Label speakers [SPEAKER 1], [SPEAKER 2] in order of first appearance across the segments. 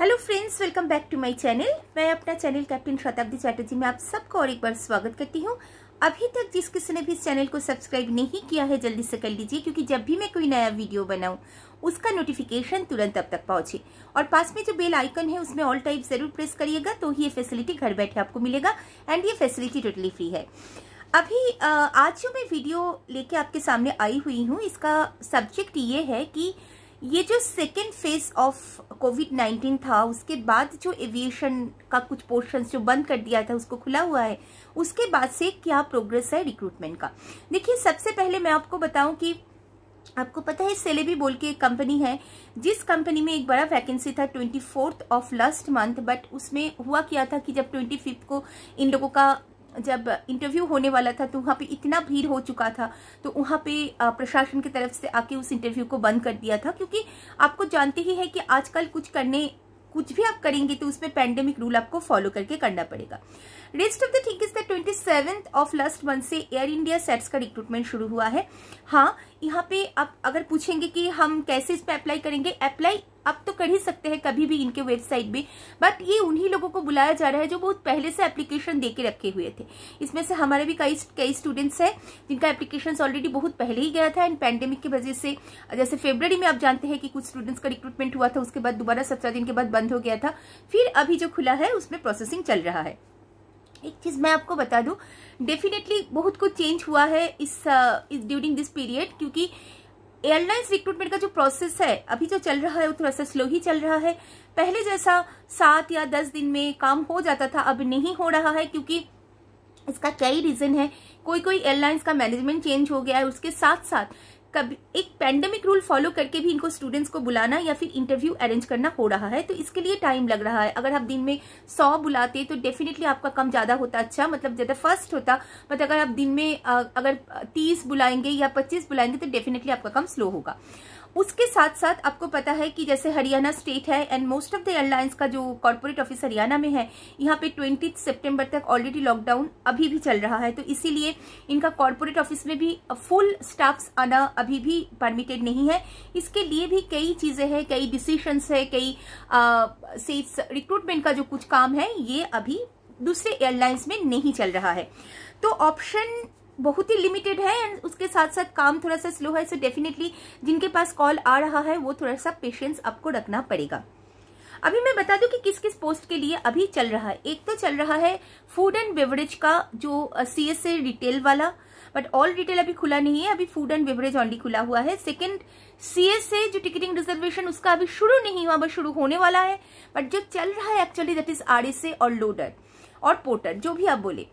[SPEAKER 1] hello friends welcome back to my channel मैं अपना channel captain शताब्दी चैटर्जी में आप सबको और एक बार स्वागत करती हूँ अभी तक जिस किसी ने भी इस चैनल को सब्सक्राइब नहीं किया है जल्दी से कर लीजिए क्योंकि जब भी मैं कोई नया वीडियो बनाऊँ उसका नोटिफिकेशन तुरंत अब तक पहुंचे और पास में जो बेल आइकन है उसमें ऑल टाइप ज़रूर प्रेस करिएगा तो ये फैसिलिटी घर बैठे आपको मिलेगा एंड ये फैसिलिटी टोटली फ्री है अभी आज जो मैं वीडियो लेके आपके सामने आई हुई हूँ इसका सब्जेक्ट ये है कि ये जो second phase of COVID nineteen था उसके बाद जो एविएशन का कुछ पोर्शन जो बंद कर दिया था उसको खुला हुआ है उसके बाद से क्या प्रोग्रेस है रिक्रूटमेंट का देखिए सबसे पहले मैं आपको बताऊं कि आपको पता है सेलेबी बोल के एक कंपनी है जिस कंपनी में एक बड़ा वैकेंसी था twenty fourth of last month but उसमें हुआ क्या था कि जब ट्वेंटी फिफ्थ को इन लोगों का जब इंटरव्यू होने वाला था तो वहाँ पे इतना भीड़ हो चुका था तो वहाँ पे प्रशासन की तरफ से आके उस इंटरव्यू को बंद कर दिया था क्योंकि आपको जानते ही है कि आजकल कुछ करने कुछ भी आप करेंगे तो उसमें पैंडेमिक रूल आपको फॉलो करके करना पड़ेगा rest of the thing is the twenty seventh of last month से एयर इंडिया सेट्स का रिक्रूटमेंट शुरू हुआ है हाँ यहाँ पे आप अगर पूछेंगे कि हम कैसे इस पर अप्लाई करेंगे अप्लाई कर ही सकते हैं कभी भी इनके वेबसाइट में बट ये उन्हीं लोगों को बुलाया जा रहा है जो बहुत पहले से एप्लीकेशन दे के रखे हुए थे इसमें से हमारे भी कई कई स्टूडेंट्स हैं जिनका एप्लीकेशन ऑलरेडी बहुत पहले ही गया था एंड पैंडेमिक की वजह से जैसे फेब्रवरी में आप जानते हैं कि कुछ स्टूडेंट्स का रिक्रूटमेंट हुआ था उसके बाद दोबारा सत्रह दिन के बाद बंद हो गया था फिर अभी जो खुला है उसमें प्रोसेसिंग चल रहा है एक चीज़ मैं आपको बता दूं डेफिनेटली बहुत कुछ चेंज हुआ है इस ड्यूरिंग दिस पीरियड क्योंकि एयरलाइंस रिक्रूटमेंट का जो प्रोसेस है अभी जो चल रहा है वो थोड़ा सा स्लो ही चल रहा है पहले जैसा सात या दस दिन में काम हो जाता था अब नहीं हो रहा है क्योंकि इसका कई रीजन है कोई कोई एयरलाइंस का मैनेजमेंट चेंज हो गया है उसके साथ साथ कभी एक पैंडेमिक रूल फॉलो करके भी इनको स्टूडेंट्स को बुलाना या फिर इंटरव्यू अरेंज करना हो रहा है तो इसके लिए टाइम लग रहा है अगर आप दिन में सौ बुलाते तो डेफिनेटली आपका कम ज्यादा होता अच्छा मतलब ज्यादा फर्स्ट होता बट अगर आप दिन में अगर तीस बुलाएंगे या पच्चीस बुलाएंगे तो डेफिनेटली आपका कम स्लो होगा उसके साथ साथ आपको पता है कि जैसे हरियाणा स्टेट है and most of the airlines का जो कॉर्पोरेट ऑफिस हरियाणा में है यहाँ पे ट्वेंटी सितंबर तक ऑलरेडी लॉकडाउन अभी भी चल रहा है तो इसीलिए इनका कॉर्पोरेट ऑफिस में भी फुल स्टाफ आना अभी भी परमिटेड नहीं है इसके लिए भी कई चीज़ें हैं कई डिसीशंस है कई रिक्रूटमेंट का जो कुछ काम है ये अभी दूसरे एयरलाइंस में नहीं चल रहा है तो ऑप्शन बहुत ही लिमिटेड है एंड उसके साथ साथ काम थोड़ा सा स्लो है सो so डेफिनेटली जिनके पास कॉल आ रहा है वो थोड़ा सा पेशेंस आपको रखना पड़ेगा अभी मैं बता दूं कि किस किस पोस्ट के लिए अभी चल रहा है एक तो चल रहा है फूड एंड बेवरेज का जो सी एस रिटेल वाला बट ऑल रिटेल अभी खुला नहीं है अभी फूड एंड बेवरेज ऑनली खुला हुआ है सेकंड सीएसए जो टिकटिंग रिजर्वेशन उसका अभी शुरू नहीं हुआ बस शुरू होने वाला है बट जो चल रहा है एक्चुअली दैट इज आरएसए और लोडर और पोर्टर जो भी आप बोले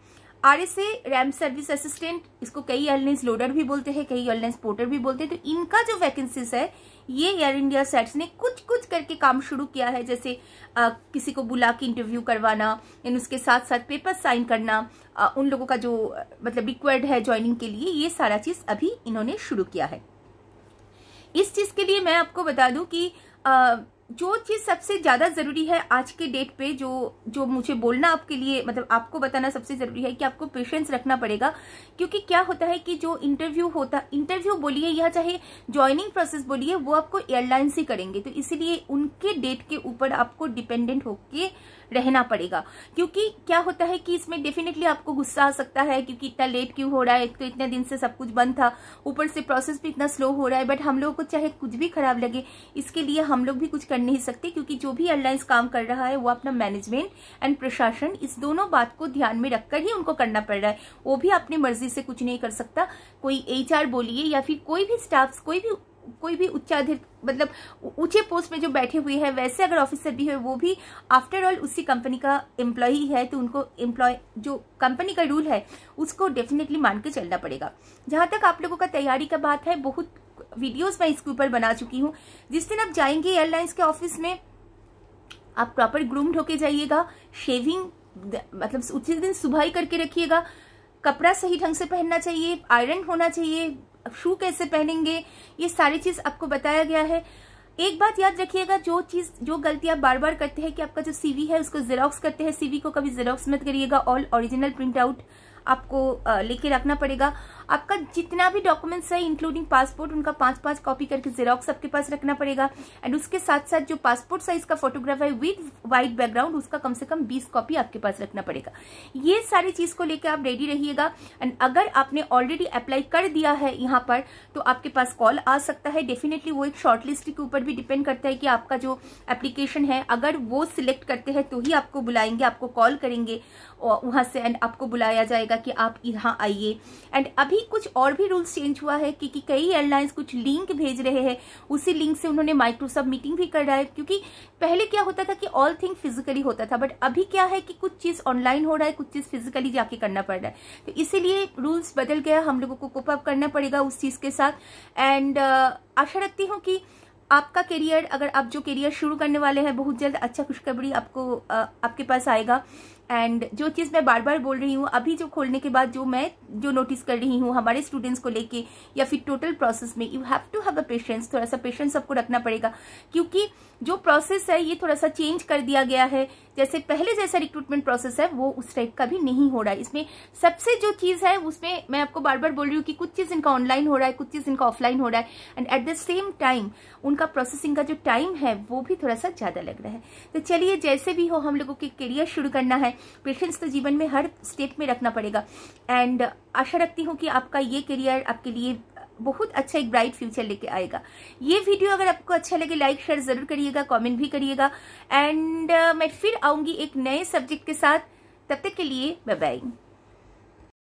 [SPEAKER 1] आरएसए रैम सर्विस असिस्टेंट इसको कई एयरलाइंस लोडर भी बोलते हैं कई एयरलाइंस पोर्टर भी बोलते हैं तो इनका जो वैकेंसीज है ये एयर इंडिया सेट्स ने कुछ कुछ करके काम शुरू किया है जैसे आ, किसी को बुला के इंटरव्यू करवाना एंड उसके साथ साथ पेपर साइन करना आ, उन लोगों का जो मतलब रिक्वायर्ड है ज्वाइनिंग के लिए ये सारा चीज अभी इन्होंने शुरू किया है इस चीज के लिए मैं आपको बता दूं कि आ, जो चीज़ सबसे ज़्यादा ज़रूरी है आज के डेट पे जो जो मुझे बोलना आपके लिए मतलब आपको बताना सबसे ज़रूरी है कि आपको पेशेंस रखना पड़ेगा क्योंकि क्या होता है कि जो इंटरव्यू होता इंटरव्यू बोलिए या चाहे ज्वाइनिंग प्रोसेस बोलिए वो आपको एयरलाइन से करेंगे तो इसीलिए उनके डेट के ऊपर आपको डिपेंडेंट होके रहना पड़ेगा क्योंकि क्या होता है कि इसमें डेफिनेटली आपको गुस्सा आ सकता है क्योंकि इतना लेट क्यों हो रहा है तो इतने दिन से सब कुछ बंद था ऊपर से प्रोसेस भी इतना स्लो हो रहा है बट हम लोगों को चाहे कुछ भी खराब लगे इसके लिए हम लोग भी कुछ कर नहीं सकते क्योंकि जो भी एयरलाइंस काम कर रहा है वो अपना मैनेजमेंट एंड प्रशासन इस दोनों बात को ध्यान में रखकर ही उनको करना पड़ रहा है वो भी अपनी मर्जी से कुछ नहीं कर सकता कोई एच बोलिए या फिर कोई भी स्टाफ कोई भी कोई भी उच्चाधिक मतलब ऊंचे पोस्ट में जो बैठे हुए हैं वैसे अगर ऑफिसर भी है वो भी आफ्टर ऑल उसी कंपनी का एम्प्लॉय है तो उनको एम्प्लॉय जो कंपनी का रूल है उसको डेफिनेटली मान के चलना पड़ेगा जहां तक आप लोगों का तैयारी का बात है बहुत वीडियोस मैं इसके ऊपर बना चुकी हूँ जिस दिन आप जाएंगे एयरलाइंस के ऑफिस में आप प्रॉपर ग्रूम्ड होके जाइएगा शेविंग मतलब उसी दिन सुबह ही करके रखिएगा कपड़ा सही ढंग से पहनना चाहिए आयरन होना चाहिए शू कैसे पहनेंगे ये सारी चीज आपको बताया गया है एक बात याद रखिएगा जो चीज जो गलती आप बार बार करते हैं कि आपका जो सीवी है उसको जेरोक्स करते हैं सीवी को कभी जेरोक्स मत करिएगा ऑल ओरिजिनल प्रिंट आउट आपको लेके रखना पड़ेगा आपका जितना भी डॉक्यूमेंट्स है इंक्लूडिंग पासपोर्ट उनका पांच पांच कॉपी करके जेरोक्स आपके पास रखना पड़ेगा एंड उसके साथ साथ जो पासपोर्ट साइज का फोटोग्राफ है विद वाइट बैकग्राउंड उसका कम से कम बीस कॉपी आपके पास रखना पड़ेगा ये सारी चीज को लेकर आप रेडी रहिएगा एंड अगर आपने ऑलरेडी अप्लाई कर दिया है यहाँ पर तो आपके पास कॉल आ सकता है डेफिनेटली वो एक शॉर्ट लिस्ट के ऊपर भी डिपेंड करता है कि आपका जो एप्लीकेशन है अगर वो सिलेक्ट करते हैं तो ही आपको बुलाएंगे आपको कॉल करेंगे वहां से एंड आपको बुलाया जाएगा रहेगा कि आप यहाँ आइए एंड अभी कुछ और भी रूल्स चेंज हुआ है क्योंकि कई एयरलाइंस कुछ लिंक भेज रहे हैं उसी लिंक से उन्होंने माइक्रोसॉफ्ट मीटिंग भी कर रहा है क्योंकि पहले क्या होता था कि ऑल थिंग फिजिकली होता था बट अभी क्या है कि कुछ चीज़ ऑनलाइन हो रहा है कुछ चीज़ फिजिकली जाके करना पड़ रहा है तो इसीलिए रूल्स बदल गया हम लोगों को कुप अप करना पड़ेगा उस चीज़ के साथ एंड uh, आशा रखती हूँ कि आपका करियर अगर आप जो करियर शुरू करने वाले हैं बहुत जल्द अच्छा खुशखबरी आपको आ, uh, आपके पास आएगा एंड जो चीज़ मैं बार बार बोल रही हूँ अभी जो खोलने के बाद जो मैं जो नोटिस कर रही हूँ हमारे स्टूडेंट्स को लेके या फिर टोटल प्रोसेस में you have to have a patience थोड़ा सा पेशेंस सबको रखना पड़ेगा क्योंकि जो प्रोसेस है ये थोड़ा सा चेंज कर दिया गया है जैसे पहले जैसा रिक्रूटमेंट प्रोसेस है वो उस टाइप का भी नहीं हो रहा है इसमें सबसे जो चीज है उसमें मैं आपको बार बार बोल रही हूँ कि कुछ चीज इनका ऑनलाइन हो रहा है कुछ चीज इनका ऑफलाइन हो रहा है and at the same time उनका प्रोसेसिंग का जो टाइम है वो भी थोड़ा सा ज्यादा लग रहा है तो चलिए जैसे भी हो हम लोगों के करियर शुरू करना है पेशेंस तो जीवन में हर स्टेप में रखना पड़ेगा एंड आशा रखती हूँ कि आपका ये करियर आपके लिए बहुत अच्छा एक ब्राइट फ्यूचर लेके आएगा ये वीडियो अगर आपको अच्छा लगे लाइक शेयर जरूर करिएगा कमेंट भी करिएगा एंड uh, मैं फिर आऊंगी एक नए सब्जेक्ट के साथ तब तक के लिए बाय बाय